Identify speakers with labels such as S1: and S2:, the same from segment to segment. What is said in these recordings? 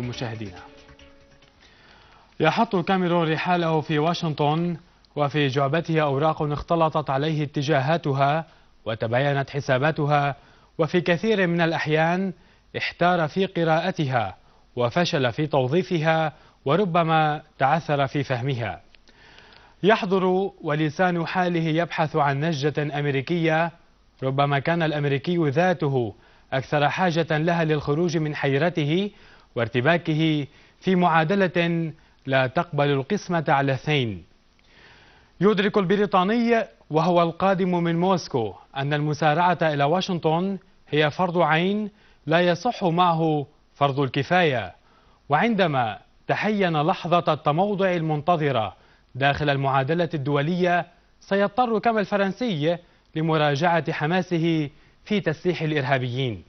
S1: مشاهدينا يحط كاميرون رحاله في واشنطن وفي جعبته أوراق اختلطت عليه اتجاهاتها وتباينت حساباتها وفي كثير من الأحيان احتار في قراءتها وفشل في توظيفها وربما تعثر في فهمها يحضر ولسان حاله يبحث عن نجدة أمريكية ربما كان الأمريكي ذاته أكثر حاجة لها للخروج من حيرته وارتباكه في معادلة لا تقبل القسمة على اثنين يدرك البريطاني وهو القادم من موسكو أن المسارعة إلى واشنطن هي فرض عين لا يصح معه فرض الكفاية وعندما تحين لحظة التموضع المنتظرة داخل المعادلة الدولية سيضطر كما الفرنسي لمراجعة حماسه في تسليح الإرهابيين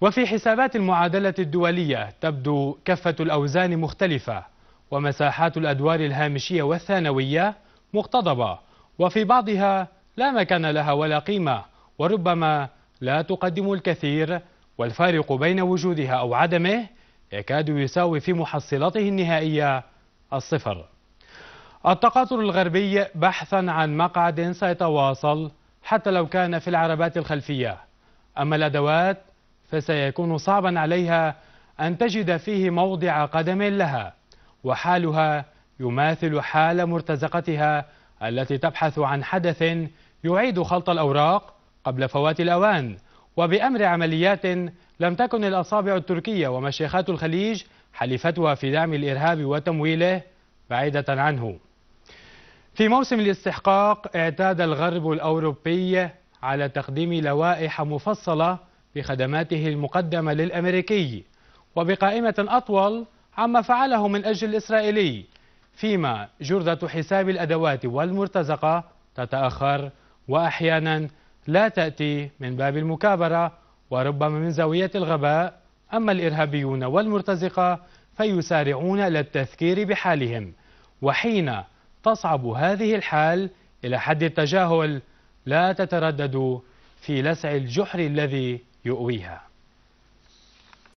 S1: وفي حسابات المعادلة الدولية تبدو كفة الأوزان مختلفة ومساحات الأدوار الهامشية والثانوية مقتضبة وفي بعضها لا مكان لها ولا قيمة وربما لا تقدم الكثير والفارق بين وجودها أو عدمه يكاد يساوي في محصلته النهائية الصفر التقاطر الغربي بحثا عن مقعد سيتواصل حتى لو كان في العربات الخلفية أما الأدوات فسيكون صعبا عليها أن تجد فيه موضع قدم لها وحالها يماثل حال مرتزقتها التي تبحث عن حدث يعيد خلط الأوراق قبل فوات الأوان وبأمر عمليات لم تكن الأصابع التركية ومشيخات الخليج حليفتها في دعم الإرهاب وتمويله بعيدة عنه في موسم الاستحقاق اعتاد الغرب الأوروبي على تقديم لوائح مفصلة في خدماته المقدمة للأمريكي وبقائمة أطول عما فعله من أجل الإسرائيلي فيما جردة حساب الأدوات والمرتزقة تتأخر وأحيانا لا تأتي من باب المكابرة وربما من زاوية الغباء أما الإرهابيون والمرتزقة فيسارعون إلى التذكير بحالهم وحين تصعب هذه الحال إلى حد التجاهل لا تترددوا في لسع الجحر الذي يؤويها